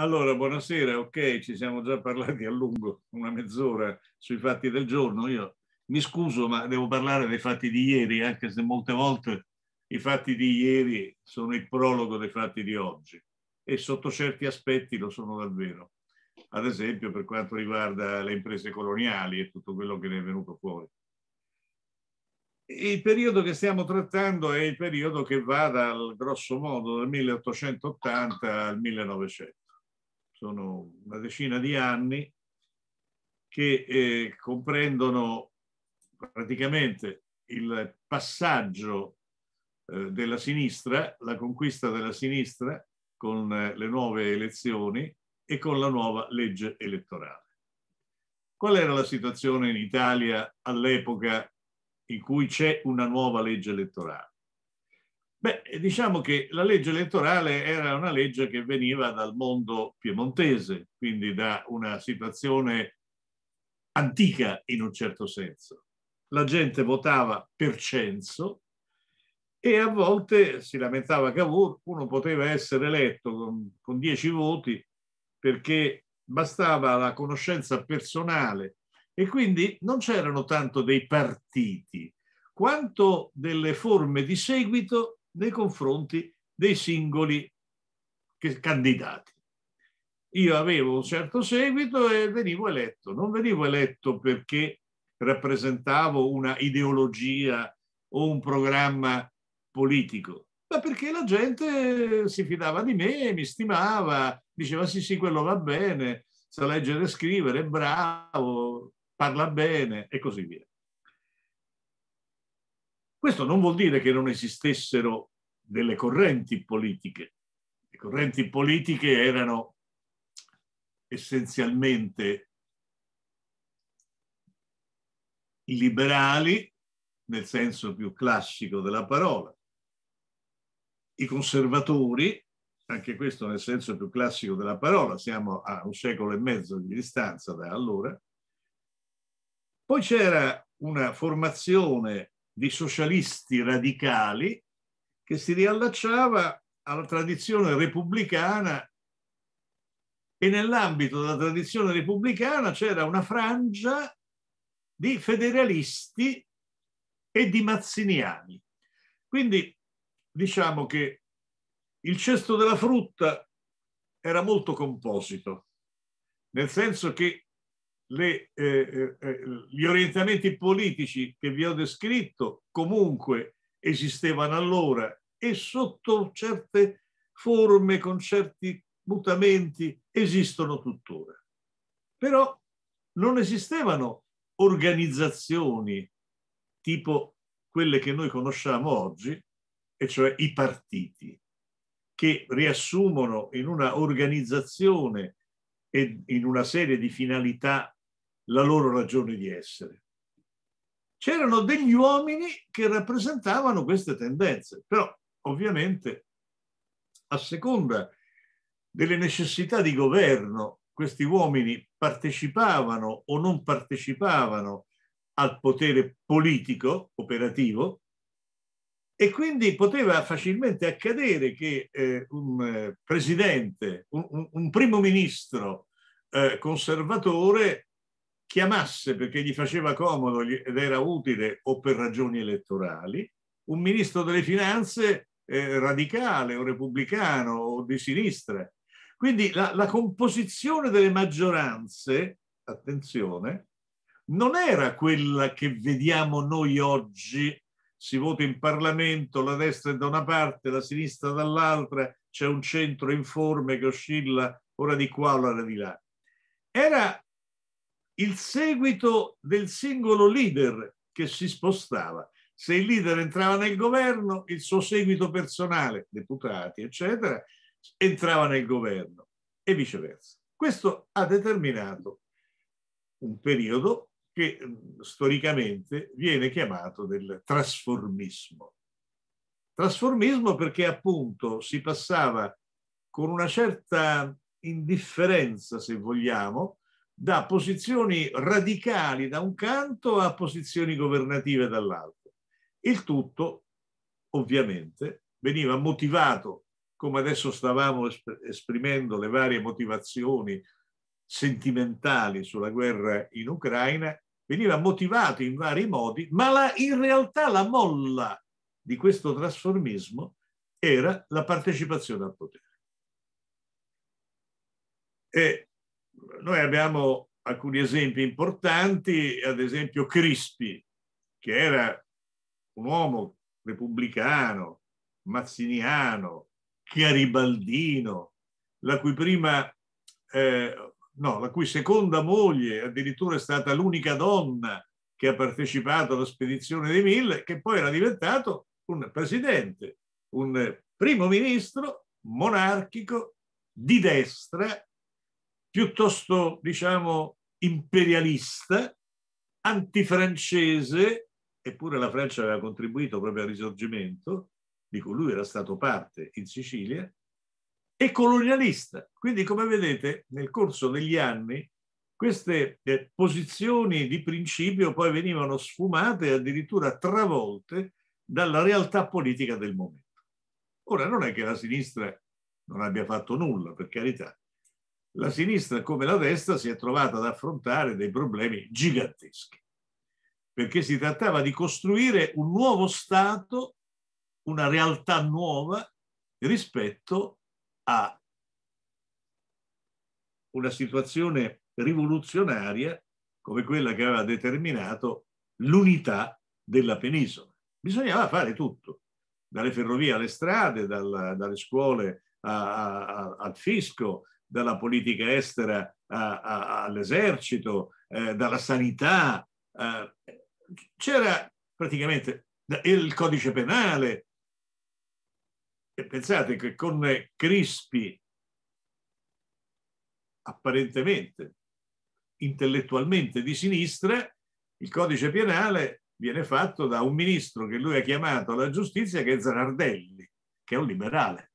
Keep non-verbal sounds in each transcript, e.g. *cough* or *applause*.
Allora, buonasera, ok, ci siamo già parlati a lungo, una mezz'ora sui fatti del giorno. Io mi scuso, ma devo parlare dei fatti di ieri, anche se molte volte i fatti di ieri sono il prologo dei fatti di oggi e sotto certi aspetti lo sono davvero. Ad esempio per quanto riguarda le imprese coloniali e tutto quello che ne è venuto fuori. Il periodo che stiamo trattando è il periodo che va dal grosso modo dal 1880 al 1900 sono una decina di anni, che eh, comprendono praticamente il passaggio eh, della sinistra, la conquista della sinistra con eh, le nuove elezioni e con la nuova legge elettorale. Qual era la situazione in Italia all'epoca in cui c'è una nuova legge elettorale? Beh, diciamo che la legge elettorale era una legge che veniva dal mondo piemontese, quindi da una situazione antica in un certo senso. La gente votava per censo e a volte, si lamentava Cavour, uno poteva essere eletto con, con dieci voti perché bastava la conoscenza personale e quindi non c'erano tanto dei partiti quanto delle forme di seguito nei confronti dei singoli candidati. Io avevo un certo seguito e venivo eletto. Non venivo eletto perché rappresentavo una ideologia o un programma politico, ma perché la gente si fidava di me, mi stimava, diceva sì sì, quello va bene, sa leggere e scrivere, è bravo, parla bene e così via. Questo non vuol dire che non esistessero delle correnti politiche. Le correnti politiche erano essenzialmente i liberali, nel senso più classico della parola, i conservatori, anche questo nel senso più classico della parola, siamo a un secolo e mezzo di distanza da allora. Poi c'era una formazione di socialisti radicali che si riallacciava alla tradizione repubblicana e nell'ambito della tradizione repubblicana c'era una frangia di federalisti e di mazziniani. Quindi diciamo che il cesto della frutta era molto composito, nel senso che le, eh, eh, eh, gli orientamenti politici che vi ho descritto comunque esistevano allora e sotto certe forme, con certi mutamenti, esistono tuttora. Però non esistevano organizzazioni tipo quelle che noi conosciamo oggi, e cioè i partiti, che riassumono in una organizzazione e in una serie di finalità la loro ragione di essere. C'erano degli uomini che rappresentavano queste tendenze, però ovviamente a seconda delle necessità di governo, questi uomini partecipavano o non partecipavano al potere politico operativo e quindi poteva facilmente accadere che eh, un eh, presidente, un, un, primo ministro eh, conservatore chiamasse perché gli faceva comodo ed era utile o per ragioni elettorali un ministro delle finanze eh, radicale o repubblicano o di sinistra. Quindi la, la composizione delle maggioranze, attenzione, non era quella che vediamo noi oggi. Si vota in Parlamento, la destra è da una parte, la sinistra dall'altra, c'è un centro informe che oscilla ora di qua, ora di là. Era il seguito del singolo leader che si spostava. Se il leader entrava nel governo, il suo seguito personale, deputati, eccetera, entrava nel governo e viceversa. Questo ha determinato un periodo che mm, storicamente viene chiamato del trasformismo. Trasformismo perché appunto si passava con una certa indifferenza, se vogliamo, da posizioni radicali da un canto a posizioni governative dall'altro. Il tutto, ovviamente, veniva motivato, come adesso stavamo esprimendo le varie motivazioni sentimentali sulla guerra in Ucraina, veniva motivato in vari modi, ma la, in realtà la molla di questo trasformismo era la partecipazione al potere. E noi abbiamo alcuni esempi importanti, ad esempio Crispi, che era un uomo repubblicano, mazziniano, garibaldino, la cui prima, eh, no, la cui seconda moglie addirittura è stata l'unica donna che ha partecipato alla spedizione dei Mille, che poi era diventato un presidente, un primo ministro monarchico di destra piuttosto, diciamo, imperialista, antifrancese, eppure la Francia aveva contribuito proprio al risorgimento, di cui lui era stato parte in Sicilia, e colonialista. Quindi, come vedete, nel corso degli anni queste eh, posizioni di principio poi venivano sfumate addirittura travolte dalla realtà politica del momento. Ora non è che la sinistra non abbia fatto nulla, per carità, la sinistra come la destra si è trovata ad affrontare dei problemi giganteschi, perché si trattava di costruire un nuovo Stato, una realtà nuova rispetto a una situazione rivoluzionaria come quella che aveva determinato l'unità della penisola. Bisognava fare tutto, dalle ferrovie alle strade, dalla, dalle scuole a, a, al fisco, dalla politica estera a, a, all'esercito, eh, dalla sanità. Eh, c'era praticamente il codice penale. E pensate che con Crispi, apparentemente, intellettualmente di sinistra, il codice penale viene fatto da un ministro che lui ha chiamato alla giustizia, che è Zanardelli, che è un liberale.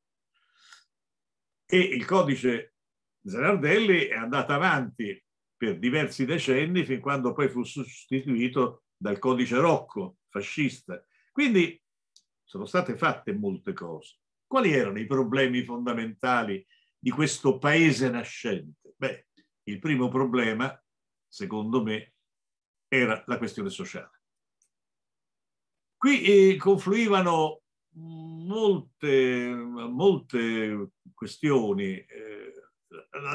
E il codice Zanardelli è andato avanti per diversi decenni fin quando poi fu sostituito dal codice Rocco fascista. Quindi sono state fatte molte cose. Quali erano i problemi fondamentali di questo paese nascente? Beh, il primo problema, secondo me, era la questione sociale. Qui eh, confluivano molte, molte questioni. Eh,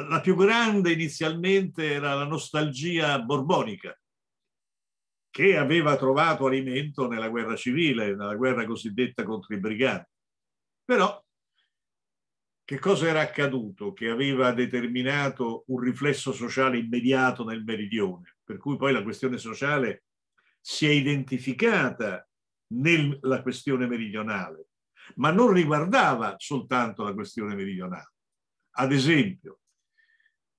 la, più grande inizialmente era la nostalgia borbonica, che aveva trovato alimento nella guerra civile, nella guerra cosiddetta contro i briganti. Però che cosa era accaduto che aveva determinato un riflesso sociale immediato nel meridione, per cui poi la questione sociale si è identificata nella questione meridionale, ma non riguardava soltanto la questione meridionale. Ad esempio,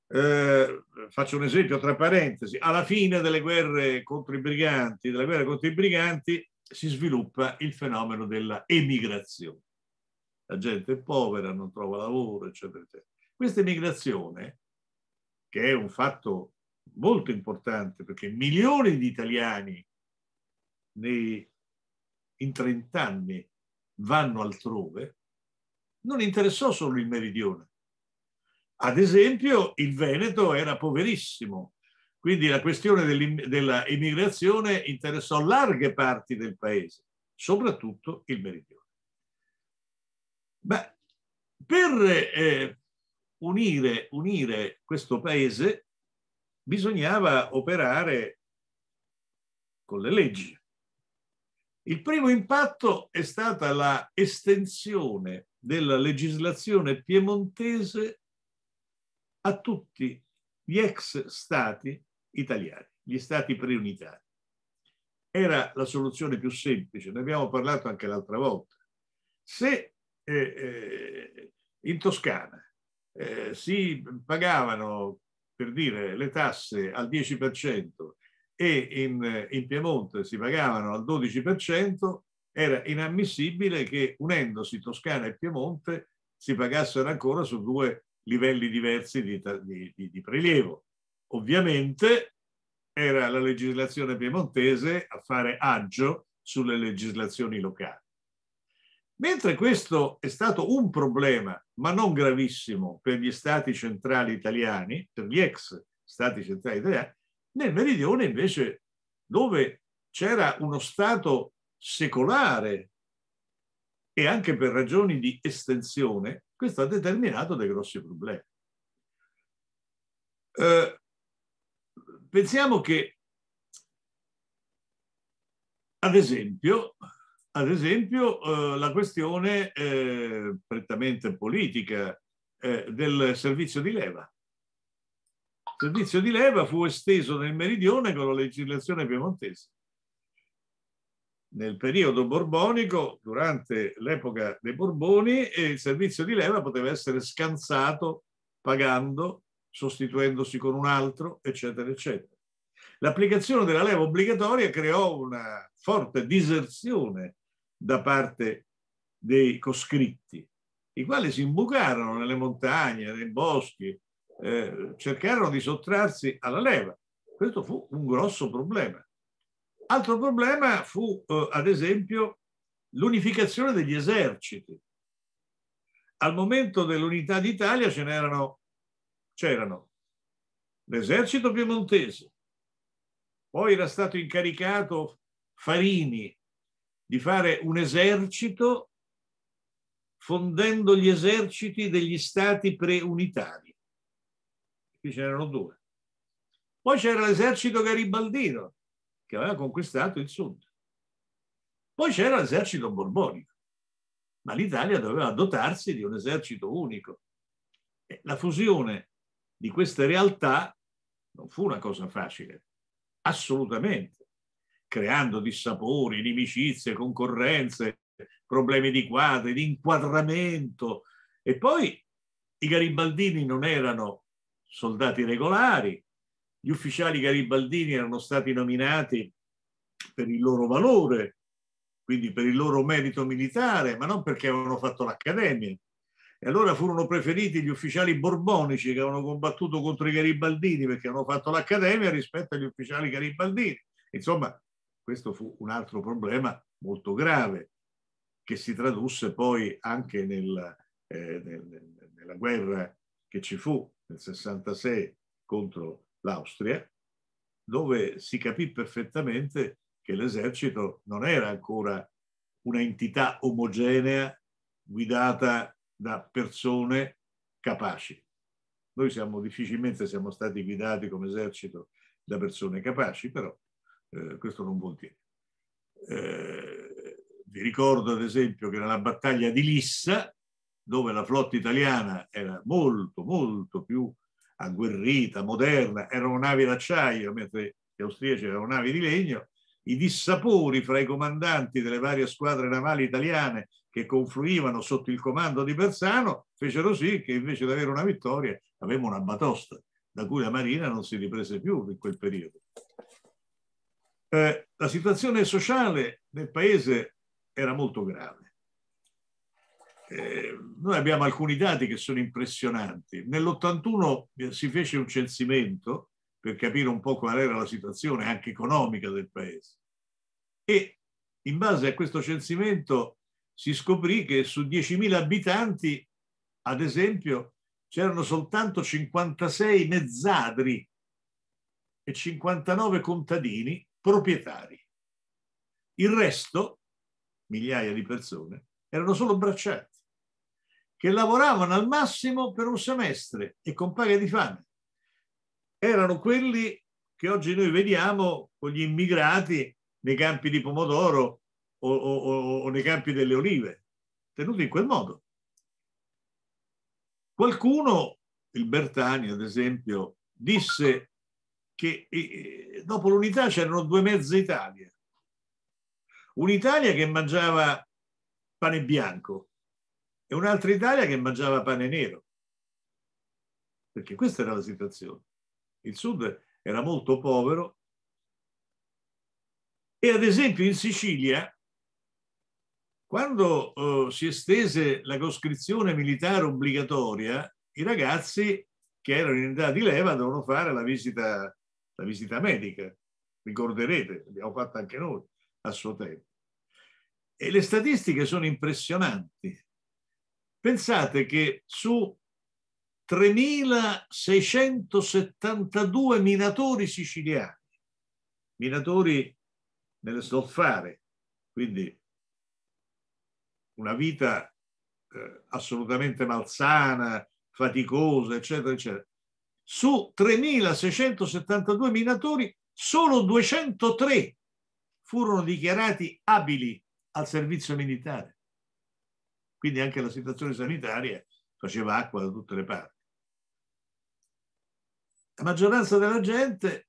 eh, faccio un esempio tra parentesi, alla fine delle guerre contro i briganti, della guerra contro i briganti, si sviluppa il fenomeno della emigrazione. La gente è povera, non trova lavoro, eccetera, eccetera. Questa emigrazione, che è un fatto molto importante perché milioni di italiani nei, in 30 anni vanno altrove, non interessò solo il meridione, ad esempio il Veneto era poverissimo, quindi la questione dell'immigrazione interessò larghe parti del paese, soprattutto il meridione. Beh, per eh, unire, unire questo paese bisognava operare con le leggi. Il primo impatto è stata la estensione della legislazione piemontese a tutti gli ex stati italiani, gli stati preunitari. Era la soluzione più semplice, ne abbiamo parlato anche l'altra volta. Se eh, eh, in Toscana eh, si pagavano, per dire, le tasse al 10% e in, in Piemonte si pagavano al 12%, era inammissibile che unendosi Toscana e Piemonte si pagassero ancora su due livelli diversi di, di, di prelievo. Ovviamente era la legislazione piemontese a fare agio sulle legislazioni locali. Mentre questo è stato un problema, ma non gravissimo, per gli stati centrali italiani, per gli ex stati centrali italiani, nel meridione invece dove c'era uno Stato secolare e anche per ragioni di estensione, questo ha determinato dei grossi problemi. Eh, pensiamo che, ad esempio, ad esempio eh, la questione eh, prettamente politica eh, del servizio di leva. Il servizio di leva fu esteso nel meridione con la legislazione piemontese nel periodo borbonico, durante l'epoca dei Borboni, il servizio di leva poteva essere scansato pagando, sostituendosi con un altro, eccetera, eccetera. L'applicazione della leva obbligatoria creò una forte diserzione da parte dei coscritti, i quali si imbucarono nelle montagne, nei boschi, eh, cercarono di sottrarsi alla leva. Questo fu un grosso problema. Altro problema fu, eh, ad esempio, l'unificazione degli eserciti. Al momento dell'unità d'Italia ce n'erano, c'erano l'esercito piemontese, poi era stato incaricato Farini di fare un esercito fondendo gli eserciti degli stati preunitari. Qui ce n'erano due. Poi c'era l'esercito garibaldino, che aveva conquistato il sud. Poi c'era l'esercito borbonico, ma l'Italia doveva dotarsi di un esercito unico. E la fusione di queste realtà non fu una cosa facile, assolutamente, creando dissapori, inimicizie, concorrenze, problemi di quadri, di inquadramento. E poi i garibaldini non erano soldati regolari, gli ufficiali garibaldini erano stati nominati per il loro valore, quindi per il loro merito militare, ma non perché avevano fatto l'accademia. E allora furono preferiti gli ufficiali borbonici che avevano combattuto contro i garibaldini perché avevano fatto l'accademia rispetto agli ufficiali garibaldini. Insomma, questo fu un altro problema molto grave che si tradusse poi anche nel, eh, nel, nella guerra che ci fu nel 66 contro l'Austria, dove si capì perfettamente che l'esercito non era ancora un'entità omogenea guidata da persone capaci. Noi siamo, difficilmente siamo stati guidati come esercito da persone capaci, però eh, questo non vuol dire. Eh, vi ricordo ad esempio che nella battaglia di Lissa, dove la flotta italiana era molto, molto più agguerrita, moderna, erano navi d'acciaio, mentre gli austriaci erano navi di legno, i dissapori fra i comandanti delle varie squadre navali italiane che confluivano sotto il comando di Bersano fecero sì che invece di avere una vittoria avevamo una batosta, da cui la Marina non si riprese più in quel periodo. Eh, la situazione sociale nel paese era molto grave. Eh, noi abbiamo alcuni dati che sono impressionanti. Nell'81 eh, si fece un censimento per capire un po' qual era la situazione anche economica del paese e in base a questo censimento si scoprì che su 10.000 abitanti, ad esempio, c'erano soltanto 56 mezzadri e 59 contadini proprietari. Il resto, migliaia di persone, erano solo bracciati che lavoravano al massimo per un semestre e con paga di fame. Erano quelli che oggi noi vediamo con gli immigrati nei campi di pomodoro o, o, o nei campi delle olive, tenuti in quel modo. Qualcuno, il Bertani ad esempio, disse che eh, eh, dopo l'unità c'erano due mezze Italie. Un'Italia che mangiava pane bianco e un'altra Italia che mangiava pane nero. Perché questa era la situazione. Il sud era molto povero e ad esempio in Sicilia, quando eh, si estese la coscrizione militare obbligatoria, i ragazzi che erano in età di leva dovevano fare la visita, la visita medica. Ricorderete, l'abbiamo fatta anche noi a suo tempo. E le statistiche sono impressionanti. Pensate che su 3.672 minatori siciliani, minatori nelle stolfare, quindi una vita eh, assolutamente malsana, faticosa, eccetera, eccetera. Su 3.672 minatori, solo 203 furono dichiarati abili al servizio militare. Quindi anche la situazione sanitaria faceva acqua da tutte le parti. La maggioranza della gente,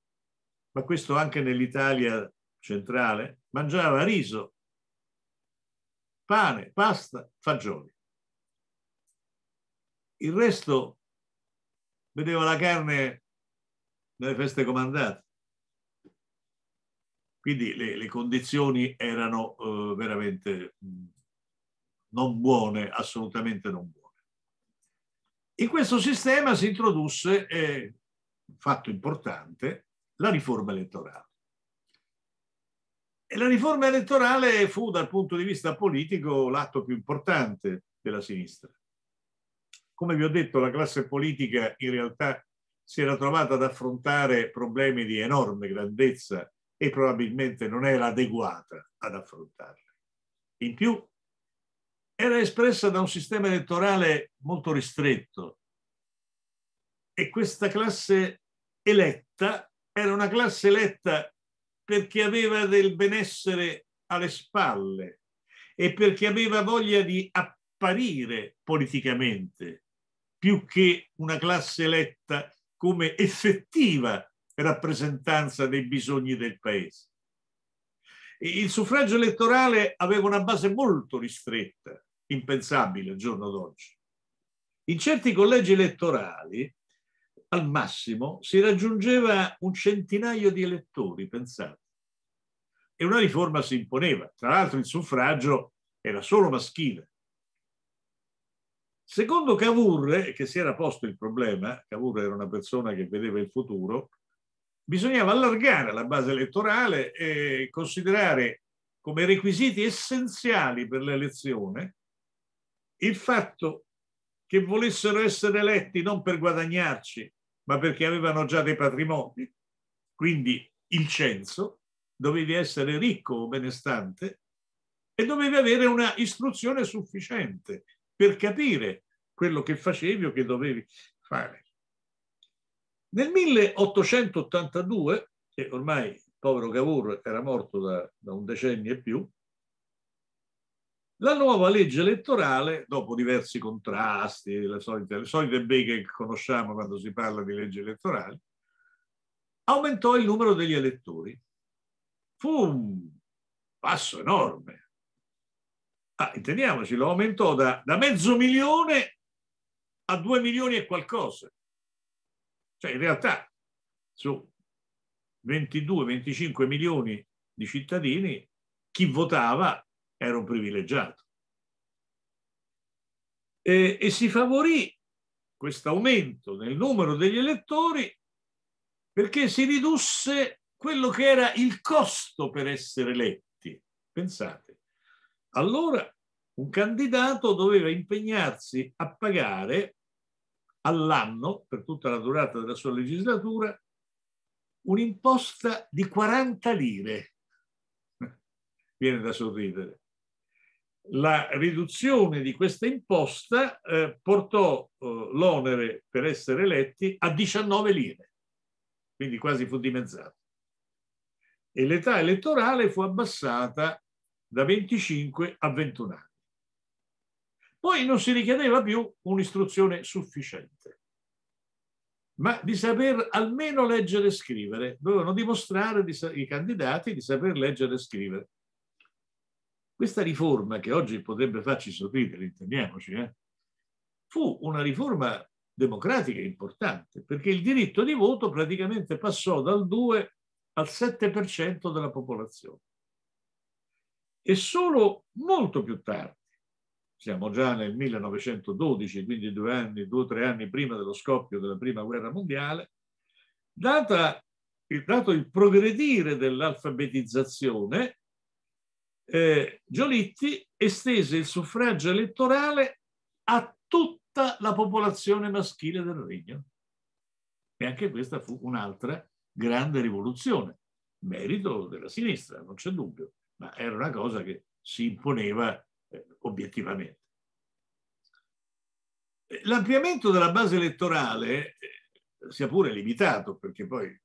ma questo anche nell'Italia centrale, mangiava riso, pane, pasta, fagioli. Il resto vedeva la carne nelle feste comandate. Quindi le, le condizioni erano eh, veramente mh, non buone, assolutamente non buone. In questo sistema si introdusse, eh, fatto importante, la riforma elettorale. E la riforma elettorale fu dal punto di vista politico l'atto più importante della sinistra. Come vi ho detto, la classe politica in realtà si era trovata ad affrontare problemi di enorme grandezza e probabilmente non era adeguata ad affrontarli. In più, era espressa da un sistema elettorale molto ristretto e questa classe eletta era una classe eletta perché aveva del benessere alle spalle e perché aveva voglia di apparire politicamente più che una classe eletta come effettiva rappresentanza dei bisogni del paese. Il suffragio elettorale aveva una base molto ristretta impensabile al giorno d'oggi. In certi collegi elettorali, al massimo, si raggiungeva un centinaio di elettori, pensate. E una riforma si imponeva. Tra l'altro il suffragio era solo maschile. Secondo Cavour, che si era posto il problema, Cavour era una persona che vedeva il futuro, bisognava allargare la base elettorale e considerare come requisiti essenziali per l'elezione il fatto che volessero essere eletti non per guadagnarci, ma perché avevano già dei patrimoni, quindi il censo, dovevi essere ricco o benestante e dovevi avere una istruzione sufficiente per capire quello che facevi o che dovevi fare. Nel 1882, e ormai il povero Cavour era morto da, da un decennio e più, la nuova legge elettorale, dopo diversi contrasti, le solite, le solite beghe che conosciamo quando si parla di leggi elettorali, aumentò il numero degli elettori. Fu un passo enorme. Ah, intendiamoci, lo aumentò da, da mezzo milione a due milioni e qualcosa. Cioè, in realtà, su 22-25 milioni di cittadini, chi votava era un privilegiato. E, e si favorì questo aumento nel numero degli elettori perché si ridusse quello che era il costo per essere eletti. Pensate, allora un candidato doveva impegnarsi a pagare all'anno, per tutta la durata della sua legislatura, un'imposta di 40 lire. *laughs* Viene da sorridere la riduzione di questa imposta eh, portò eh, l'onere per essere eletti a 19 lire, quindi quasi fu dimezzato. E l'età elettorale fu abbassata da 25 a 21 anni. Poi non si richiedeva più un'istruzione sufficiente, ma di saper almeno leggere e scrivere. Dovevano dimostrare i candidati di saper leggere e scrivere questa riforma, che oggi potrebbe farci sorridere, intendiamoci, eh, fu una riforma democratica importante, perché il diritto di voto praticamente passò dal 2 al 7% della popolazione. E solo molto più tardi, siamo già nel 1912, quindi due anni, due o tre anni prima dello scoppio della Prima Guerra Mondiale, data, dato il progredire dell'alfabetizzazione, eh, Giolitti estese il suffragio elettorale a tutta la popolazione maschile del regno. E anche questa fu un'altra grande rivoluzione, merito della sinistra, non c'è dubbio, ma era una cosa che si imponeva eh, obiettivamente. L'ampliamento della base elettorale, eh, sia pure limitato, perché poi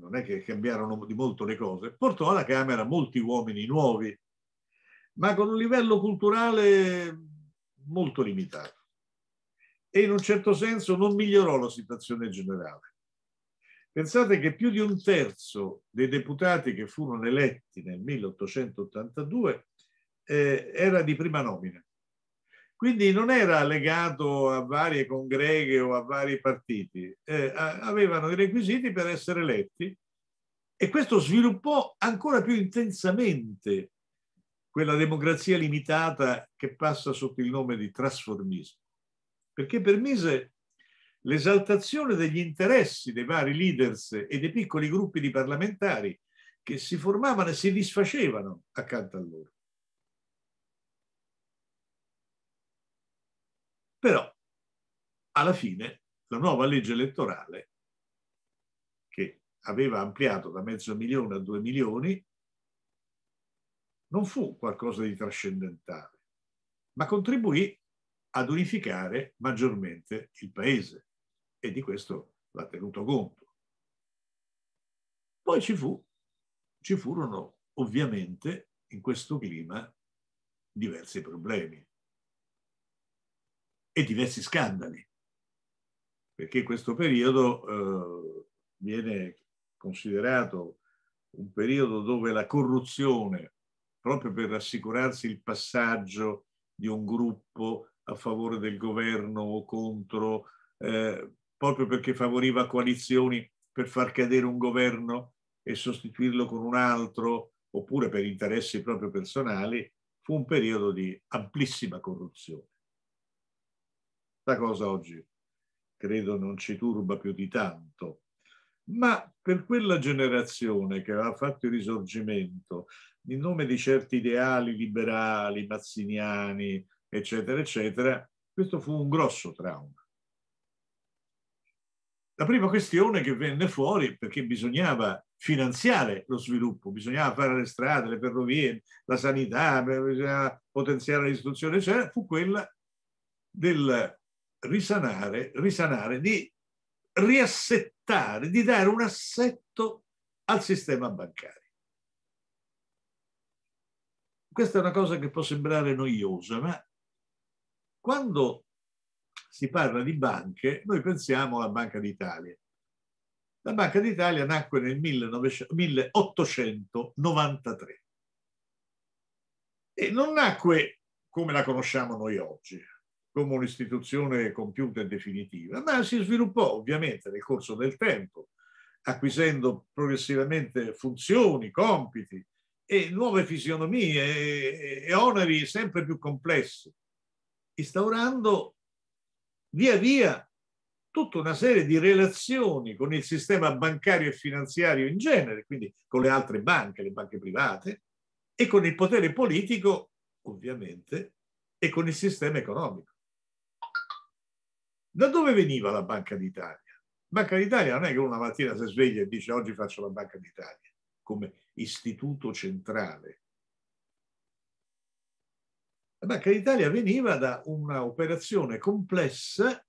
non è che cambiarono di molto le cose, portò alla Camera molti uomini nuovi, ma con un livello culturale molto limitato. E in un certo senso non migliorò la situazione generale. Pensate che più di un terzo dei deputati che furono eletti nel 1882 eh, era di prima nomina. Quindi non era legato a varie congreghe o a vari partiti, eh, avevano i requisiti per essere eletti e questo sviluppò ancora più intensamente quella democrazia limitata che passa sotto il nome di trasformismo, perché permise l'esaltazione degli interessi dei vari leaders e dei piccoli gruppi di parlamentari che si formavano e si disfacevano accanto a loro. Però alla fine la nuova legge elettorale, che aveva ampliato da mezzo milione a due milioni, non fu qualcosa di trascendentale, ma contribuì ad unificare maggiormente il paese e di questo va tenuto conto. Poi ci, fu, ci furono ovviamente in questo clima diversi problemi e diversi scandali, perché questo periodo eh, viene considerato un periodo dove la corruzione, proprio per assicurarsi il passaggio di un gruppo a favore del governo o contro, eh, proprio perché favoriva coalizioni per far cadere un governo e sostituirlo con un altro, oppure per interessi proprio personali, fu un periodo di amplissima corruzione. La cosa oggi credo non ci turba più di tanto. Ma per quella generazione che aveva fatto il risorgimento in nome di certi ideali liberali, mazziniani, eccetera, eccetera, questo fu un grosso trauma. La prima questione che venne fuori perché bisognava finanziare lo sviluppo, bisognava fare le strade, le ferrovie, la sanità, bisognava potenziare l'istruzione, eccetera, fu quella del risanare, risanare, di riassettare, di dare un assetto al sistema bancario. Questa è una cosa che può sembrare noiosa, ma quando si parla di banche, noi pensiamo alla Banca d'Italia. La Banca d'Italia nacque nel 1893 e non nacque come la conosciamo noi oggi come un'istituzione compiuta e definitiva, ma si sviluppò ovviamente nel corso del tempo, acquisendo progressivamente funzioni, compiti e nuove fisionomie e oneri sempre più complessi, instaurando via via tutta una serie di relazioni con il sistema bancario e finanziario in genere, quindi con le altre banche, le banche private, e con il potere politico, ovviamente, e con il sistema economico. Da dove veniva la Banca d'Italia? Banca d'Italia non è che una mattina si sveglia e dice oggi faccio la Banca d'Italia come istituto centrale. La Banca d'Italia veniva da un'operazione complessa,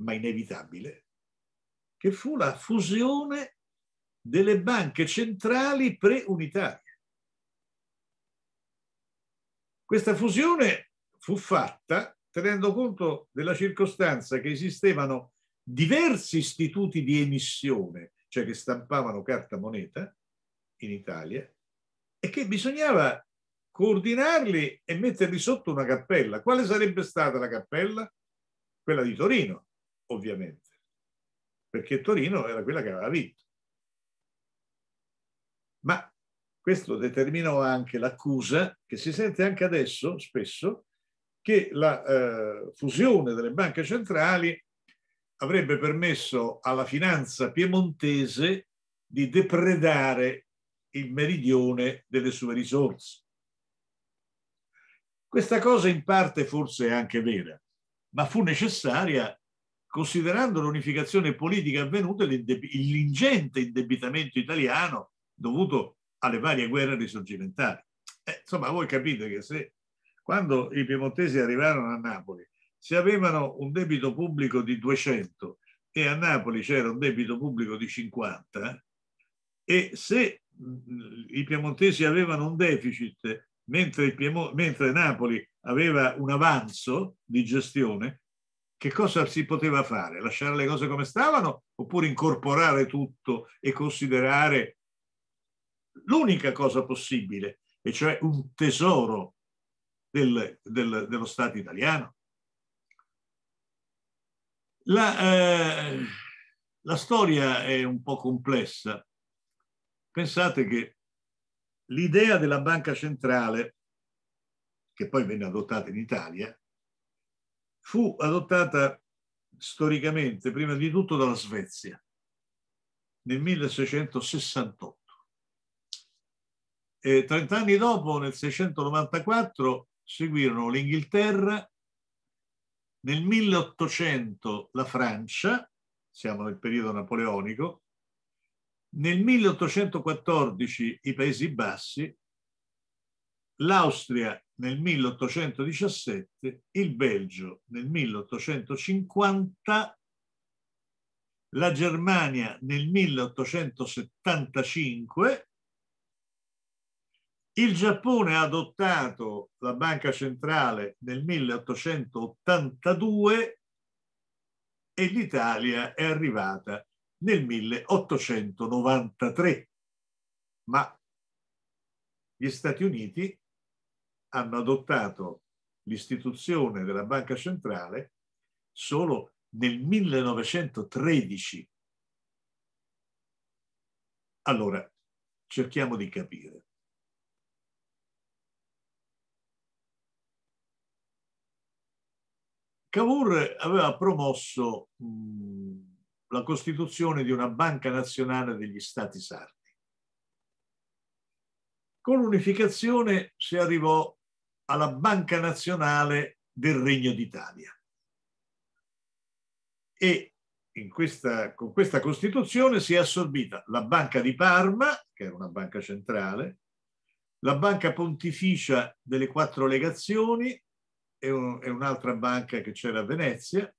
ma inevitabile, che fu la fusione delle banche centrali preunitarie. Questa fusione fu fatta tenendo conto della circostanza che esistevano diversi istituti di emissione, cioè che stampavano carta moneta in Italia, e che bisognava coordinarli e metterli sotto una cappella. Quale sarebbe stata la cappella? Quella di Torino, ovviamente, perché Torino era quella che aveva vinto. Ma questo determinò anche l'accusa che si sente anche adesso, spesso, che la eh, fusione delle banche centrali avrebbe permesso alla finanza piemontese di depredare il meridione delle sue risorse. Questa cosa in parte forse è anche vera, ma fu necessaria considerando l'unificazione politica avvenuta e l'ingente indebitamento italiano dovuto alle varie guerre risorgimentali. Eh, insomma, voi capite che se quando i piemontesi arrivarono a Napoli, se avevano un debito pubblico di 200 e a Napoli c'era un debito pubblico di 50, e se i piemontesi avevano un deficit, mentre, Piemont mentre Napoli aveva un avanzo di gestione, che cosa si poteva fare? Lasciare le cose come stavano oppure incorporare tutto e considerare l'unica cosa possibile, e cioè un tesoro del, del, dello Stato italiano. La, eh, la, storia è un po' complessa. Pensate che l'idea della banca centrale, che poi venne adottata in Italia, fu adottata storicamente, prima di tutto, dalla Svezia nel 1668. E 30 anni dopo, nel 694, seguirono l'Inghilterra, nel 1800 la Francia, siamo nel periodo napoleonico, nel 1814 i Paesi Bassi, l'Austria nel 1817, il Belgio nel 1850, la Germania nel 1875 il Giappone ha adottato la banca centrale nel 1882 e l'Italia è arrivata nel 1893. Ma gli Stati Uniti hanno adottato l'istituzione della banca centrale solo nel 1913. Allora, cerchiamo di capire. Cavour aveva promosso mh, la costituzione di una banca nazionale degli stati sardi. Con l'unificazione si arrivò alla Banca Nazionale del Regno d'Italia. E questa, con questa Costituzione si è assorbita la Banca di Parma, che era una banca centrale, la Banca Pontificia delle Quattro Legazioni, e, un, e un'altra banca che c'era a Venezia.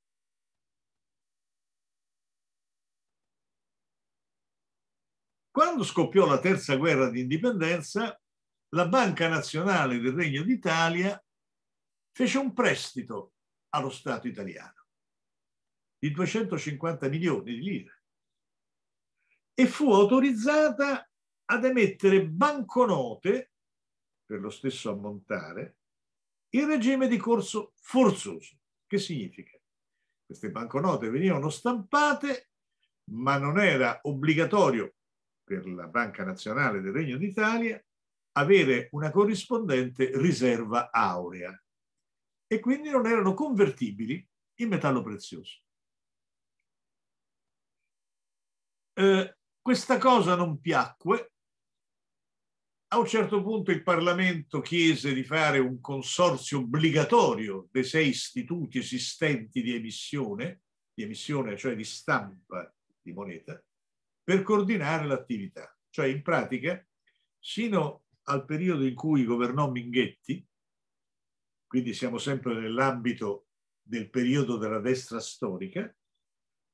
Quando scoppiò la terza guerra di indipendenza, la Banca Nazionale del Regno d'Italia fece un prestito allo Stato italiano di 250 milioni di lire e fu autorizzata ad emettere banconote per lo stesso ammontare il regime di corso forzoso. Che significa? Queste banconote venivano stampate, ma non era obbligatorio per la Banca Nazionale del Regno d'Italia avere una corrispondente riserva aurea e quindi non erano convertibili in metallo prezioso. Eh, questa cosa non piacque a un certo punto il Parlamento chiese di fare un consorzio obbligatorio dei sei istituti esistenti di emissione, di emissione cioè di stampa di moneta, per coordinare l'attività. Cioè in pratica, sino al periodo in cui governò Minghetti, quindi siamo sempre nell'ambito del periodo della destra storica,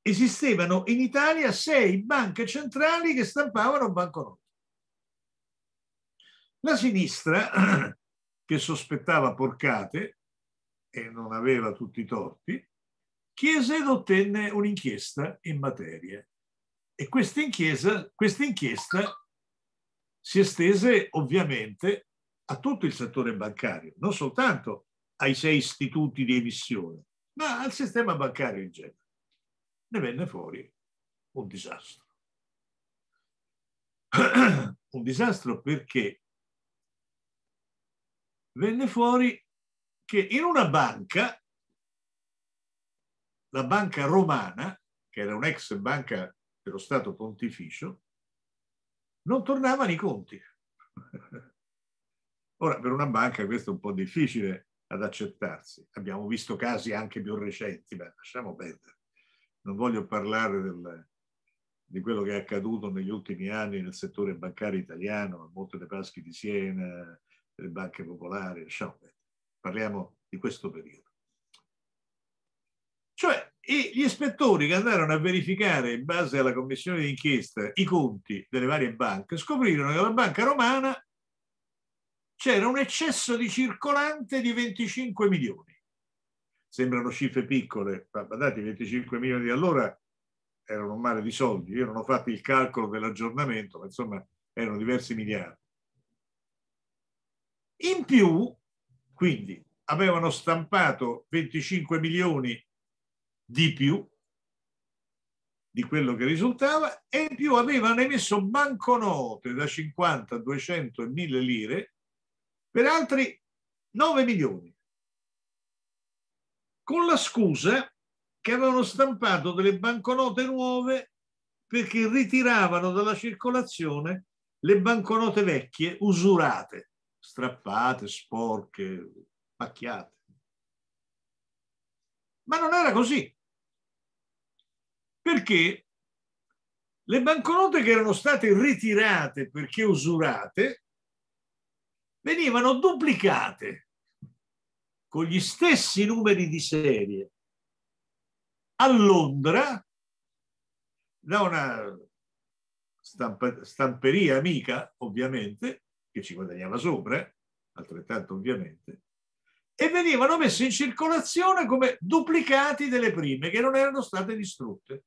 esistevano in Italia sei banche centrali che stampavano banconote. La sinistra, *clears throat* che sospettava porcate e non aveva tutti i torti, chiese ed ottenne un'inchiesta in materia. E questa inchiesta, si estese ovviamente a tutto il settore bancario, non soltanto ai sei istituti di emissione, ma al sistema bancario in genere. Ne venne fuori un disastro. *clears throat* un disastro perché venne fuori che in una banca, la banca romana, che era un'ex banca dello Stato pontificio, non tornavano i conti. *laughs* Ora, per una banca questo è un po' difficile ad accettarsi. Abbiamo visto casi anche più recenti, ma lasciamo perdere. Non voglio parlare del, di quello che è accaduto negli ultimi anni nel settore bancario italiano, a Monte dei Paschi di Siena, delle banche popolari, lasciamo Parliamo di questo periodo. Cioè, gli ispettori che andarono a verificare in base alla commissione d'inchiesta i conti delle varie banche scoprirono che la banca romana c'era un eccesso di circolante di 25 milioni. Sembrano cifre piccole, ma guardate, 25 milioni di allora erano un mare di soldi. Io non ho fatto il calcolo dell'aggiornamento, ma insomma erano diversi miliardi. In più, quindi, avevano stampato 25 milioni di più di quello che risultava e in più avevano emesso banconote da 50, 200 e 1000 lire per altri 9 milioni con la scusa che avevano stampato delle banconote nuove perché ritiravano dalla circolazione le banconote vecchie usurate strappate, sporche, pacchiate. Ma non era così, perché le banconote che erano state ritirate perché usurate venivano duplicate con gli stessi numeri di serie a Londra da una stamperia amica, ovviamente, che ci guadagnava sopra, eh, altrettanto ovviamente, e venivano messe in circolazione come duplicati delle prime che non erano state distrutte.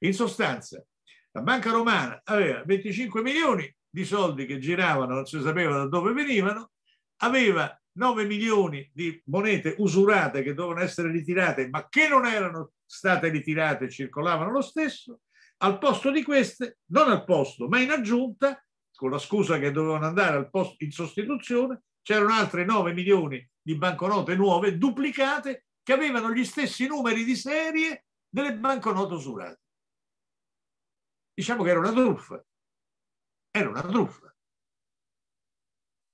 In sostanza, la banca romana aveva 25 milioni di soldi che giravano, non si sapeva da dove venivano, aveva 9 milioni di monete usurate che dovevano essere ritirate, ma che non erano state ritirate circolavano lo stesso. Al posto di queste, non al posto, ma in aggiunta, con la scusa che dovevano andare al posto in sostituzione, c'erano altre 9 milioni di banconote nuove, duplicate, che avevano gli stessi numeri di serie delle banconote usurate. Diciamo che era una truffa. Era una truffa.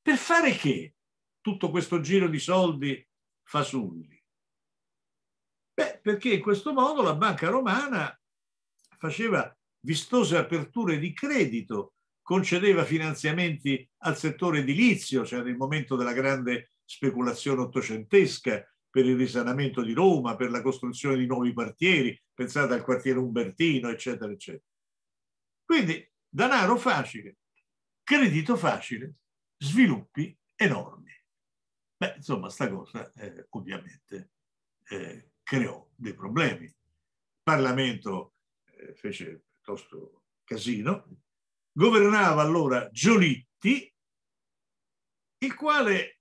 Per fare che tutto questo giro di soldi fasulli? Beh, perché in questo modo la banca romana faceva vistose aperture di credito concedeva finanziamenti al settore edilizio, c'era cioè il momento della grande speculazione ottocentesca per il risanamento di Roma, per la costruzione di nuovi quartieri, pensate al quartiere Umbertino, eccetera, eccetera. Quindi denaro facile, credito facile, sviluppi enormi. Beh, insomma, sta cosa eh, ovviamente eh, creò dei problemi. Il Parlamento eh, fece piuttosto casino, governava allora Giolitti, il quale,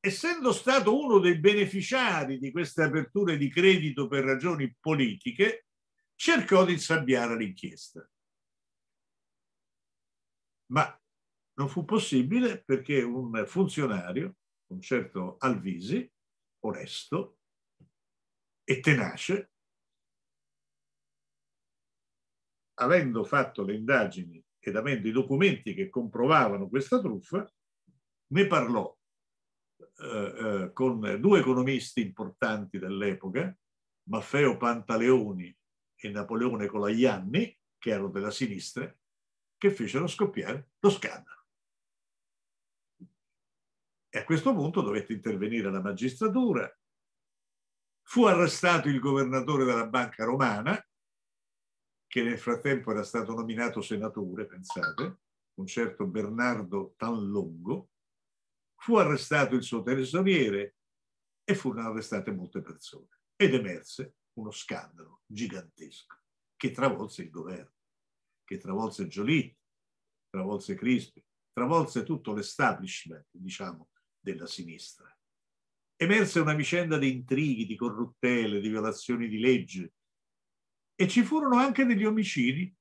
essendo stato uno dei beneficiari di queste aperture di credito per ragioni politiche, cercò di insabbiare l'inchiesta. Ma non fu possibile perché un funzionario, un certo Alvisi, onesto e tenace, avendo fatto le indagini ed avendo i documenti che comprovavano questa truffa, ne parlò eh, eh, con due economisti importanti dell'epoca, Maffeo Pantaleoni e Napoleone Colaianni, che erano della sinistra, che fecero scoppiare lo scandalo. E a questo punto dovette intervenire la magistratura. Fu arrestato il governatore della Banca Romana, che nel frattempo era stato nominato senatore, pensate, un certo Bernardo Tanlongo, fu arrestato il suo tesoriere e furono arrestate molte persone ed emerse uno scandalo gigantesco che travolse il governo, che travolse Giolitti, travolse Crispi, travolse tutto l'establishment, diciamo, della sinistra. Emerse una vicenda di intrighi, di corruttele, di violazioni di legge, e ci furono anche degli omicidi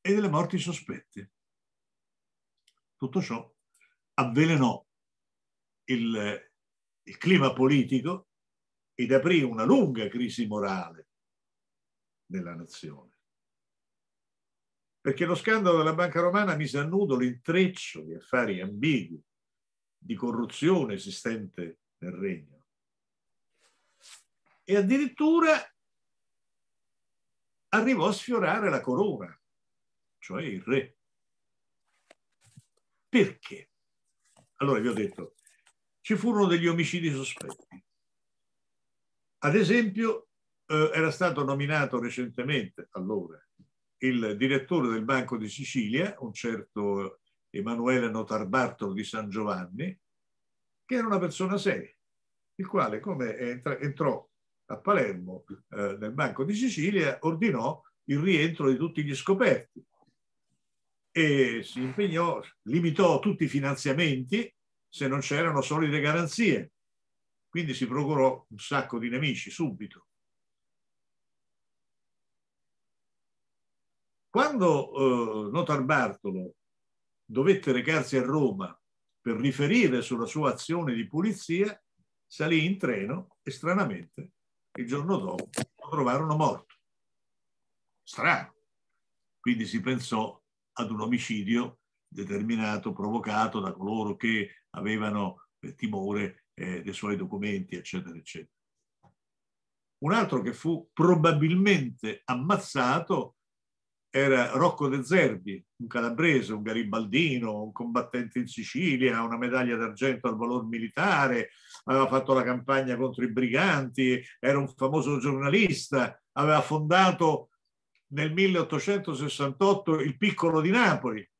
e delle morti sospette. Tutto ciò avvelenò il, il clima politico ed aprì una lunga crisi morale nella nazione. Perché lo scandalo della Banca Romana mise a nudo l'intreccio di affari ambigui, di corruzione esistente nel regno. E addirittura arrivò a sfiorare la corona, cioè il re. Perché? Allora vi ho detto, ci furono degli omicidi sospetti. Ad esempio, eh, era stato nominato recentemente, allora, il direttore del Banco di Sicilia, un certo Emanuele Notarbartolo di San Giovanni, che era una persona seria, il quale come entrò a Palermo, eh, nel Banco di Sicilia, ordinò il rientro di tutti gli scoperti e si impegnò, limitò tutti i finanziamenti se non c'erano solide garanzie. Quindi si procurò un sacco di nemici subito. Quando eh, Notar Bartolo dovette recarsi a Roma per riferire sulla sua azione di pulizia, salì in treno e stranamente il giorno dopo lo trovarono morto. Strano. Quindi si pensò ad un omicidio determinato, provocato da coloro che avevano eh, timore eh, dei suoi documenti, eccetera, eccetera. Un altro che fu probabilmente ammazzato era Rocco De Zerbi, un calabrese, un garibaldino, un combattente in Sicilia, una medaglia d'argento al valor militare, aveva fatto la campagna contro i briganti, era un famoso giornalista, aveva fondato nel 1868 il Piccolo di Napoli.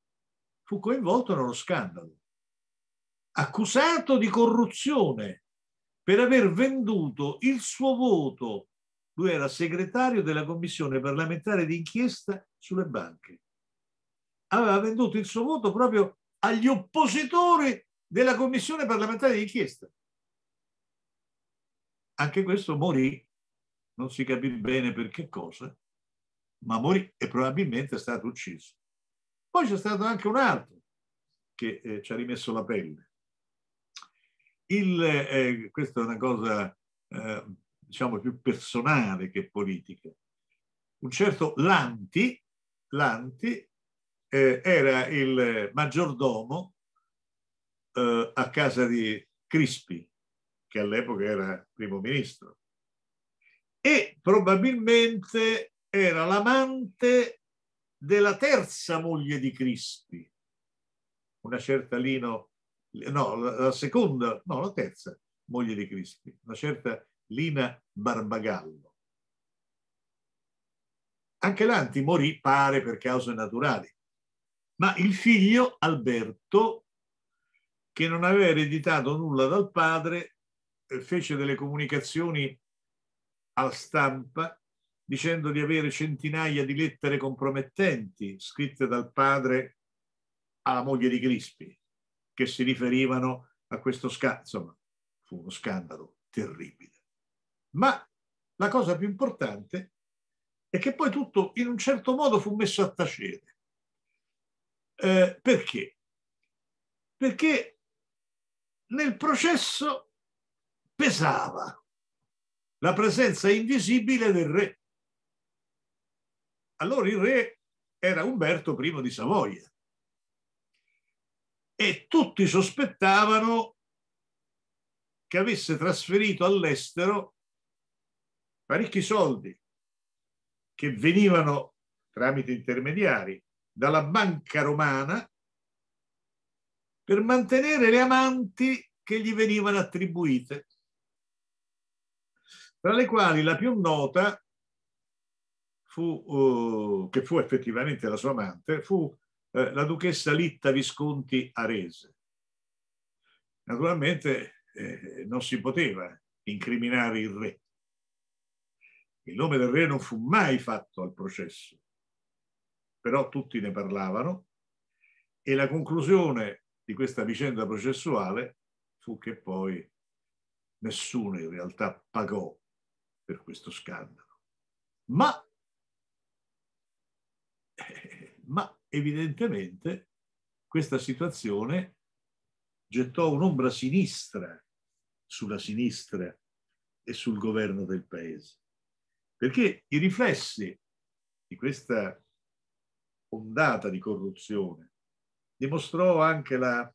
Fu coinvolto nello scandalo, accusato di corruzione per aver venduto il suo voto lui era segretario della commissione parlamentare d'inchiesta sulle banche. Aveva venduto il suo voto proprio agli oppositori della commissione parlamentare d'inchiesta. Anche questo morì, non si capì bene per che cosa, ma morì e probabilmente è stato ucciso. Poi c'è stato anche un altro che eh, ci ha rimesso la pelle. Il, eh, eh questa è una cosa eh, diciamo più personale che politica. Un certo Lanti, Lanti eh, era il maggiordomo eh, a casa di Crispi, che all'epoca era primo ministro, e probabilmente era l'amante della terza moglie di Crispi, una certa Lino, no, la, seconda, no, la terza moglie di Crispi, una certa Lina Barbagallo. Anche Lanti morì, pare, per cause naturali, ma il figlio Alberto, che non aveva ereditato nulla dal padre, eh, fece delle comunicazioni alla stampa dicendo di avere centinaia di lettere compromettenti scritte dal padre alla moglie di Crispi, che si riferivano a questo scandalo. Fu uno scandalo terribile. Ma la cosa più importante è che poi tutto in un certo modo fu messo a tacere. Eh, perché? Perché nel processo pesava la presenza invisibile del re. Allora il re era Umberto I di Savoia e tutti sospettavano che avesse trasferito all'estero parecchi soldi che venivano tramite intermediari dalla banca romana per mantenere le amanti che gli venivano attribuite, tra le quali la più nota, fu, uh, che fu effettivamente la sua amante, fu uh, la duchessa Litta Visconti Arese. Naturalmente eh, non si poteva incriminare il re, il nome del re non fu mai fatto al processo, però tutti ne parlavano e la conclusione di questa vicenda processuale fu che poi nessuno in realtà pagò per questo scandalo. Ma, *laughs* ma evidentemente questa situazione gettò un'ombra sinistra sulla sinistra e sul governo del paese perché i riflessi di questa ondata di corruzione dimostrò anche la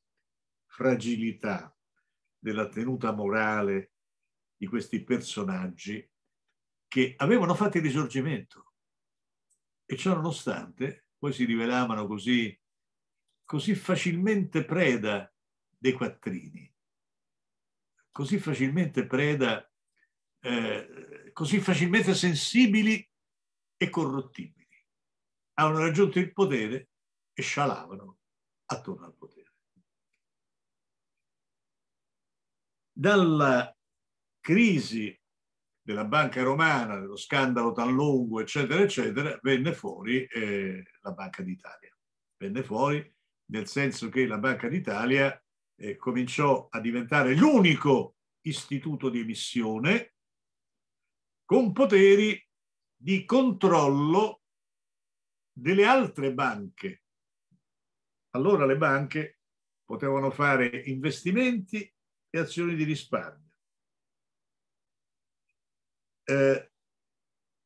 fragilità della tenuta morale di questi personaggi che avevano fatto il risorgimento e ciò nonostante poi si rivelavano così, così facilmente preda dei quattrini, così facilmente preda eh, così facilmente sensibili e corrottibili. Hanno raggiunto il potere e scialavano attorno al potere. Dalla crisi della banca romana, dello scandalo tan lungo, eccetera, eccetera, venne fuori eh, la Banca d'Italia. Venne fuori nel senso che la Banca d'Italia eh, cominciò a diventare l'unico istituto di emissione con poteri di controllo delle altre banche. Allora le banche potevano fare investimenti e azioni di risparmio. Eh,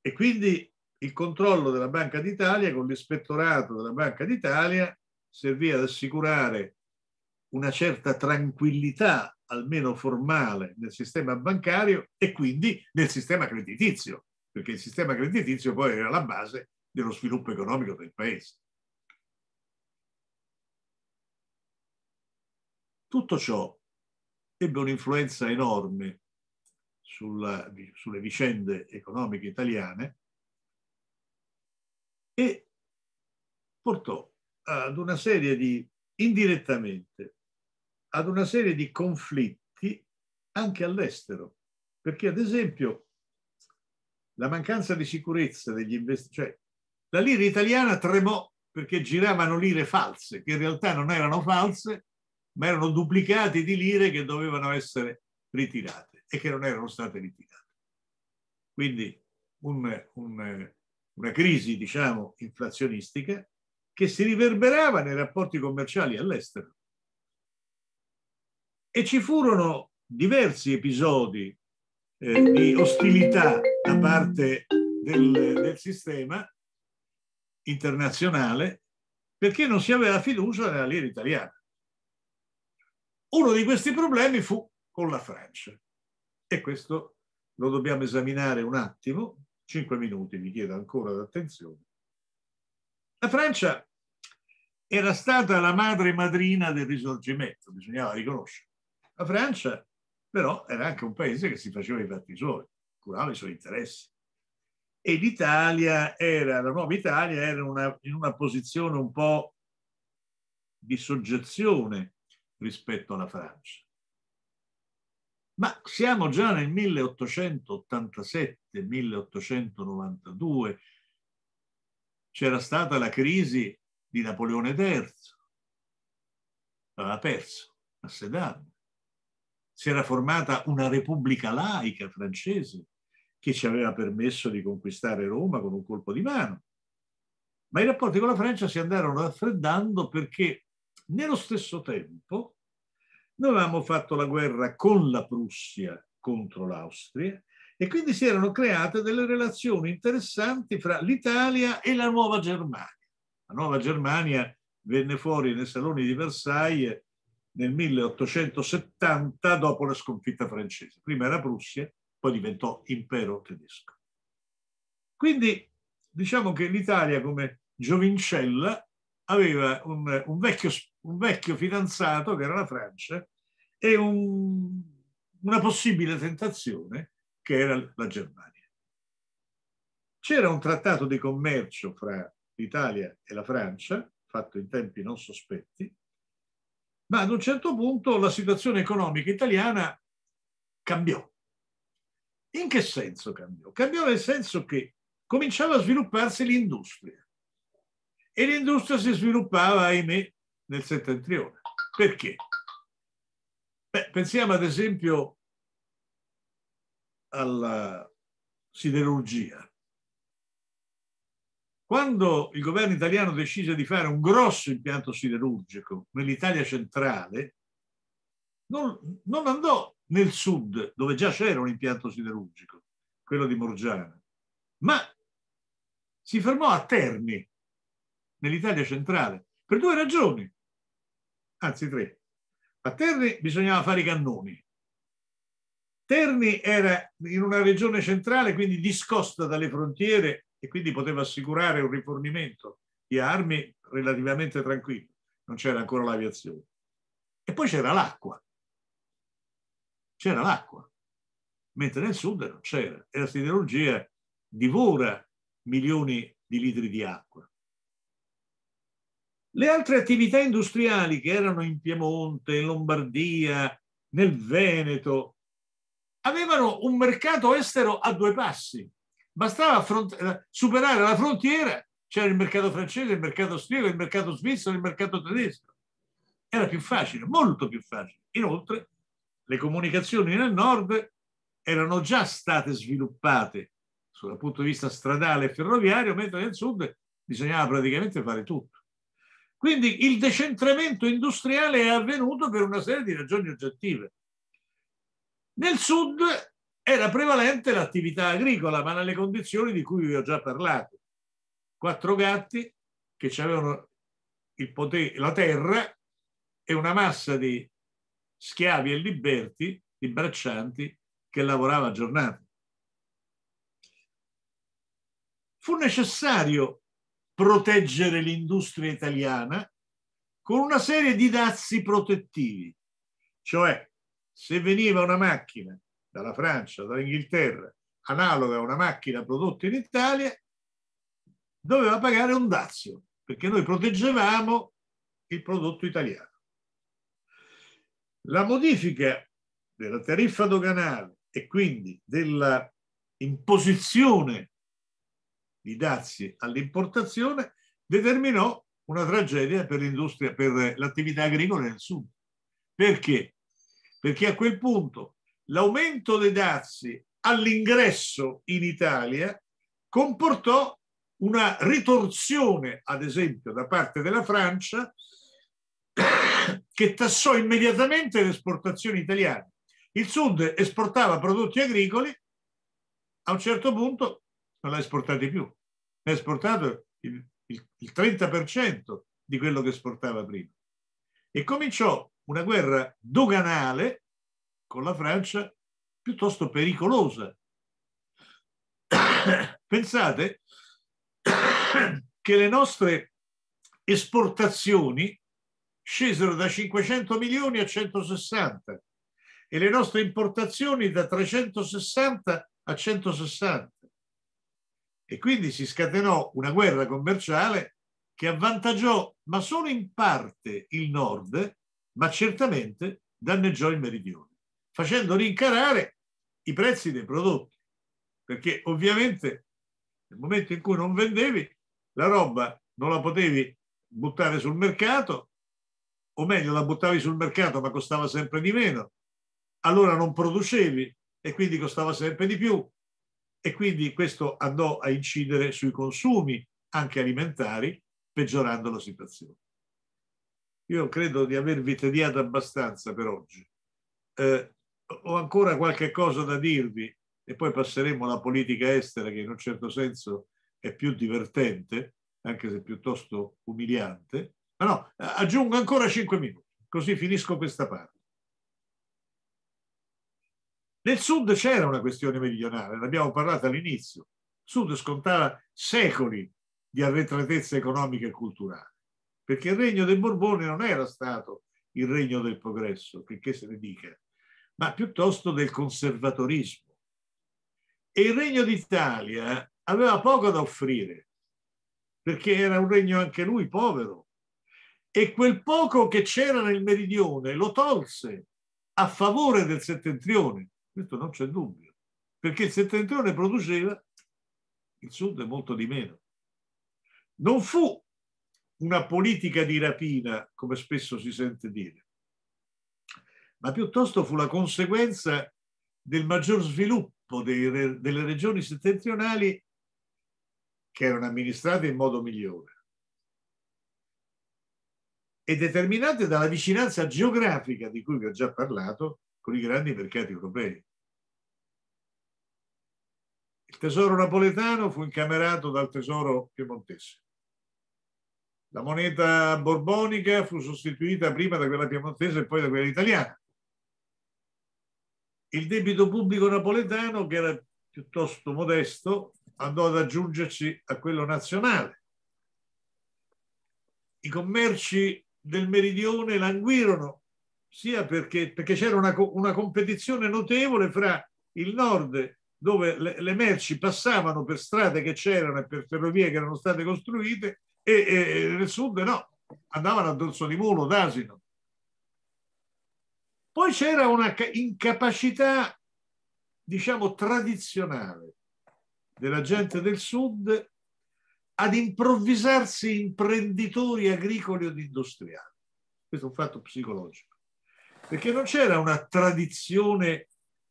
e quindi il controllo della Banca d'Italia con l'ispettorato della Banca d'Italia servì ad assicurare una certa tranquillità, almeno formale, nel sistema bancario e quindi nel sistema creditizio, perché il sistema creditizio poi era la base dello sviluppo economico del paese. Tutto ciò ebbe un'influenza enorme sulla, sulle vicende economiche italiane e portò ad una serie di indirettamente ad una serie di conflitti anche all'estero, perché ad esempio la mancanza di sicurezza degli investimenti, cioè la lira italiana tremò perché giravano lire false, che in realtà non erano false, ma erano duplicati di lire che dovevano essere ritirate e che non erano state ritirate. Quindi un, un, una crisi, diciamo, inflazionistica che si riverberava nei rapporti commerciali all'estero. E ci furono diversi episodi eh, di ostilità da parte del, del sistema internazionale perché non si aveva fiducia nella lira italiana. Uno di questi problemi fu con la Francia e questo lo dobbiamo esaminare un attimo, cinque minuti, vi chiedo ancora d'attenzione. La Francia era stata la madre madrina del risorgimento, bisognava riconoscere. La Francia però era anche un paese che si faceva i fatti suoi, curava i suoi interessi. E l'Italia era, la nuova Italia era una, in una posizione un po' di soggezione rispetto alla Francia. Ma siamo già nel 1887-1892, c'era stata la crisi di Napoleone III, aveva perso a Sedan si era formata una repubblica laica francese che ci aveva permesso di conquistare Roma con un colpo di mano. Ma i rapporti con la Francia si andarono raffreddando perché nello stesso tempo noi avevamo fatto la guerra con la Prussia contro l'Austria e quindi si erano create delle relazioni interessanti fra l'Italia e la Nuova Germania. La Nuova Germania venne fuori nei saloni di Versailles nel 1870 dopo la sconfitta francese. Prima era Prussia, poi diventò impero tedesco. Quindi diciamo che l'Italia come giovincella aveva un, un, vecchio, un, vecchio, fidanzato che era la Francia e un, una possibile tentazione che era la Germania. C'era un trattato di commercio fra l'Italia e la Francia, fatto in tempi non sospetti, ma ad un certo punto la situazione economica italiana cambiò. In che senso cambiò? Cambiò nel senso che cominciava a svilupparsi l'industria e l'industria si sviluppava, ahimè, nel settentrione. Perché? Beh, pensiamo ad esempio alla siderurgia. Quando il governo italiano decise di fare un grosso impianto siderurgico nell'Italia centrale, non, non andò nel sud, dove già c'era un impianto siderurgico, quello di Morgiana, ma si fermò a Terni, nell'Italia centrale, per due ragioni, anzi tre. A Terni bisognava fare i cannoni. Terni era in una regione centrale, quindi discosta dalle frontiere e quindi poteva assicurare un rifornimento di armi relativamente tranquillo. Non c'era ancora l'aviazione. E poi c'era l'acqua. C'era l'acqua. Mentre nel sud non c'era. E la siderurgia divora milioni di litri di acqua. Le altre attività industriali che erano in Piemonte, in Lombardia, nel Veneto, avevano un mercato estero a due passi bastava eh, superare la frontiera, c'era il mercato francese, il mercato austriaco, il mercato svizzero, il mercato tedesco. Era più facile, molto più facile. Inoltre, le comunicazioni nel nord erano già state sviluppate dal punto di vista stradale e ferroviario, mentre nel sud bisognava praticamente fare tutto. Quindi il decentramento industriale è avvenuto per una serie di ragioni oggettive. Nel sud era prevalente l'attività agricola, ma nelle condizioni di cui vi ho già parlato. Quattro gatti che avevano la terra e una massa di schiavi e liberti, di braccianti, che lavorava a giornata. Fu necessario proteggere l'industria italiana con una serie di dazi protettivi, cioè se veniva una macchina dalla Francia, dall'Inghilterra, analoga a una macchina prodotta in Italia, doveva pagare un dazio, perché noi proteggevamo il prodotto italiano. La modifica della tariffa doganale e quindi della imposizione di dazi all'importazione determinò una tragedia per l'industria, per l'attività agricola nel sud. Perché? Perché a quel punto l'aumento dei dazi all'ingresso in Italia comportò una ritorsione, ad esempio, da parte della Francia *coughs* che tassò immediatamente le esportazioni italiane. Il Sud esportava prodotti agricoli, a un certo punto non l'ha esportati più, ha esportato il, il, il 30% di quello che esportava prima. E cominciò una guerra doganale con la Francia piuttosto pericolosa. *coughs* Pensate che le nostre esportazioni scesero da 500 milioni a 160 e le nostre importazioni da 360 a 160. E quindi si scatenò una guerra commerciale che avvantaggiò, ma solo in parte, il nord, ma certamente danneggiò il meridione facendo rincarare i prezzi dei prodotti, perché ovviamente nel momento in cui non vendevi, la roba non la potevi buttare sul mercato, o meglio la buttavi sul mercato ma costava sempre di meno, allora non producevi e quindi costava sempre di più e quindi questo andò a incidere sui consumi anche alimentari, peggiorando la situazione. Io credo di avervi tediato abbastanza per oggi. Eh, ho ancora qualche cosa da dirvi e poi passeremo alla politica estera che in un certo senso è più divertente, anche se piuttosto umiliante. Ma no, aggiungo ancora cinque minuti, così finisco questa parte. Nel sud c'era una questione meridionale, l'abbiamo parlata all'inizio. Il sud scontava secoli di arretratezza economica e culturale, perché il regno dei Borbone non era stato il regno del progresso, che se ne dica ma piuttosto del conservatorismo. E il Regno d'Italia aveva poco da offrire, perché era un regno anche lui povero. E quel poco che c'era nel meridione lo tolse a favore del settentrione. Questo non c'è dubbio, perché il settentrione produceva, il sud è molto di meno. Non fu una politica di rapina, come spesso si sente dire, ma piuttosto fu la conseguenza del maggior sviluppo dei, delle regioni settentrionali che erano amministrate in modo migliore e determinate dalla vicinanza geografica di cui vi ho già parlato con i grandi mercati europei. Il tesoro napoletano fu incamerato dal tesoro piemontese. La moneta borbonica fu sostituita prima da quella piemontese e poi da quella italiana. Il debito pubblico napoletano, che era piuttosto modesto, andò ad aggiungersi a quello nazionale. I commerci del meridione languirono sia perché, perché c'era una, una, competizione notevole fra il nord, dove le, le merci passavano per strade che c'erano e per ferrovie che erano state costruite, e, e, nel sud no, andavano a dorso di mulo, d'asino. Poi c'era una incapacità, diciamo, tradizionale della gente del sud ad improvvisarsi imprenditori agricoli o industriali. Questo è un fatto psicologico, perché non c'era una tradizione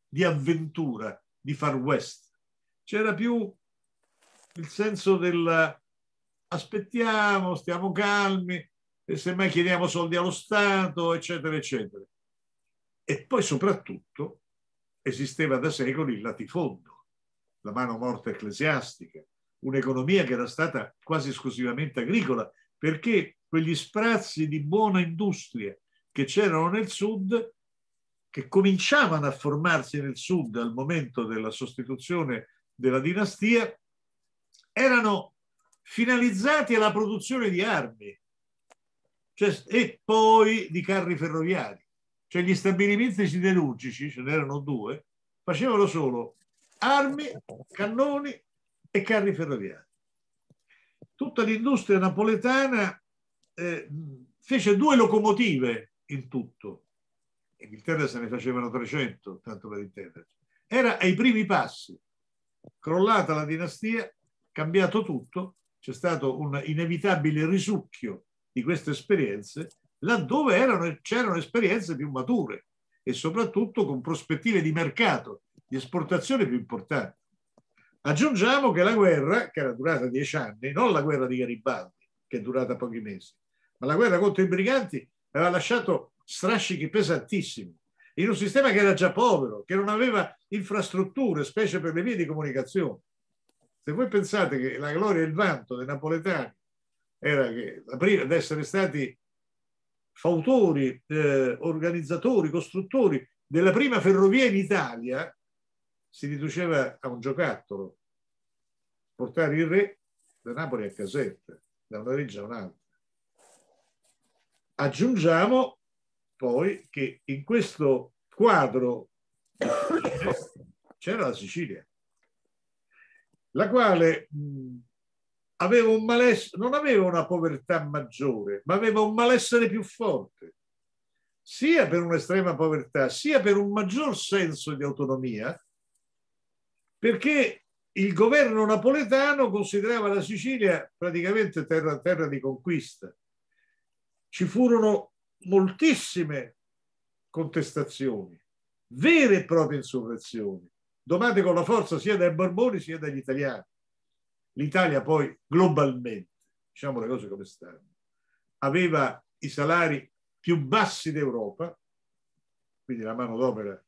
di avventura, di far west, c'era più il senso del aspettiamo, stiamo calmi, e semmai chiediamo soldi allo Stato, eccetera, eccetera. E poi soprattutto esisteva da secoli il latifondo, la mano morta ecclesiastica, un'economia che era stata quasi esclusivamente agricola, perché quegli sprazzi di buona industria che c'erano nel sud, che cominciavano a formarsi nel sud al momento della sostituzione della dinastia, erano finalizzati alla produzione di armi cioè, e poi di carri ferroviari. Cioè gli stabilimenti siderurgici, ce n'erano due, facevano solo armi, cannoni e carri ferroviari. Tutta l'industria napoletana eh, fece due locomotive in tutto. In Inghilterra se ne facevano 300, tanto per intenderci. Era ai primi passi. Crollata la dinastia, cambiato tutto, c'è stato un inevitabile risucchio di queste esperienze laddove erano, c'erano esperienze più mature e soprattutto con prospettive di mercato, di esportazione più importanti. Aggiungiamo che la guerra, che era durata dieci anni, non la guerra di Garibaldi, che è durata pochi mesi, ma la guerra contro i briganti aveva lasciato strascichi pesantissimi in un sistema che era già povero, che non aveva infrastrutture, specie per le vie di comunicazione. Se voi pensate che la gloria e il vanto dei napoletani era che, ad essere stati fautori, eh, organizzatori, costruttori della prima ferrovia in Italia, si riduceva a un giocattolo, portare il re da Napoli a Casetta, da una reggia a un'altra. Aggiungiamo poi che in questo quadro c'era la Sicilia, la quale mh, aveva un malessere, non aveva una povertà maggiore, ma aveva un malessere più forte, sia per un'estrema povertà, sia per un maggior senso di autonomia, perché il governo napoletano considerava la Sicilia praticamente terra, terra di conquista. Ci furono moltissime contestazioni, vere e proprie insurrezioni, domande con la forza sia dai Borboni sia dagli italiani l'Italia poi globalmente, diciamo le cose come stanno, aveva i salari più bassi d'Europa, quindi la manodopera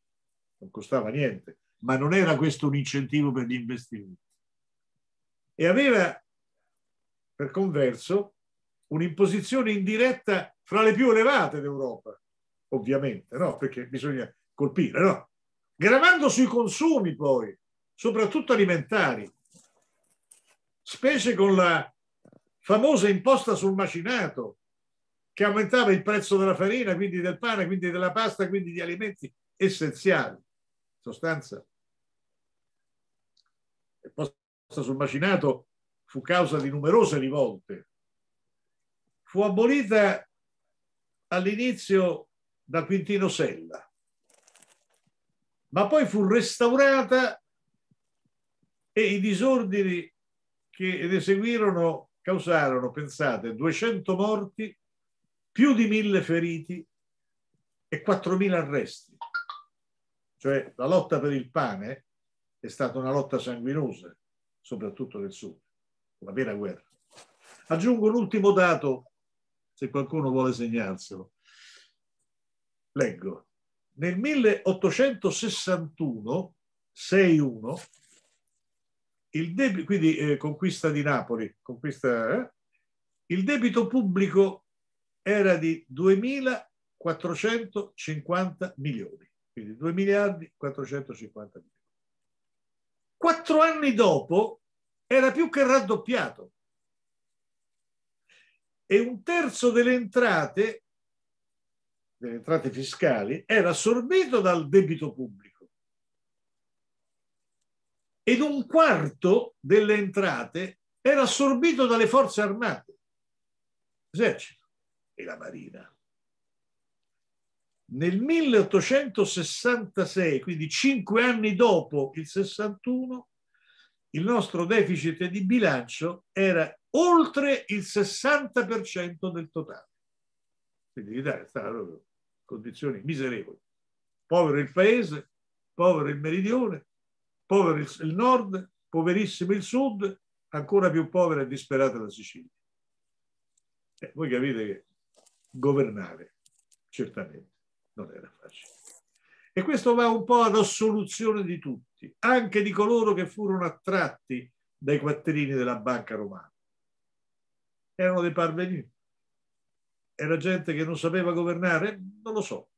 non costava niente, ma non era questo un incentivo per gli investimenti. E aveva, per converso, un'imposizione indiretta fra le più elevate d'Europa, ovviamente, no? Perché bisogna colpire, no? Gravando sui consumi poi, soprattutto alimentari, specie con la famosa imposta sul macinato che aumentava il prezzo della farina, quindi del pane, quindi della pasta, quindi di alimenti essenziali. In sostanza, l'imposta sul macinato fu causa di numerose rivolte. Fu abolita all'inizio da Quintino Sella, ma poi fu restaurata e i disordini che ed eseguirono, causarono, pensate, 200 morti, più di 1000 feriti e 4000 arresti. Cioè la lotta per il pane è stata una lotta sanguinosa, soprattutto nel sud, una vera guerra. Aggiungo l'ultimo dato, se qualcuno vuole segnarselo. Leggo. Nel 1861, 61, il debito, quindi eh, conquista di Napoli, conquista, eh? il debito pubblico era di 2.450 milioni, quindi 2 miliardi 450 milioni. Quattro anni dopo era più che raddoppiato e un terzo delle entrate, delle entrate fiscali, era assorbito dal debito pubblico ed un quarto delle entrate era assorbito dalle forze armate, l'esercito e la marina. Nel 1866, quindi cinque anni dopo il 61, il nostro deficit di bilancio era oltre il 60% del totale. Quindi l'Italia stava proprio in condizioni miserevoli. Povero il paese, povero il meridione, povero il nord, poverissimo il sud, ancora più povera e disperata la Sicilia. Eh, voi capite che governare certamente non era facile. E questo va un po' ad assoluzione di tutti, anche di coloro che furono attratti dai quattrini della banca romana. Erano dei parvenuti. Era gente che non sapeva governare? Non lo so.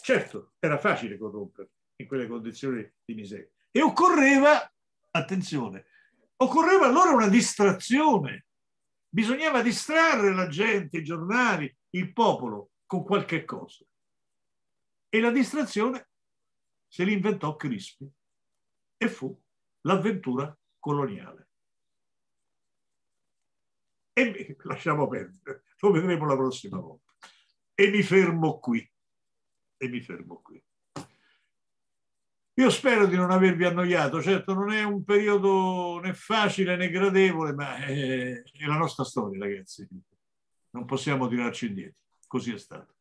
Certo, era facile corrompere in quelle condizioni di miseria e occorreva, attenzione, occorreva allora una distrazione. Bisognava distrarre la gente, i giornali, il popolo con qualche cosa. E la distrazione se l'inventò Crispi e fu l'avventura coloniale. E *laughs* lasciamo perdere, lo vedremo la prossima volta. E mi fermo qui. E mi fermo qui. Io spero di non avervi annoiato, certo non è un periodo né facile né gradevole, ma è, eh, è la nostra storia ragazzi, non possiamo tirarci indietro, così è stato.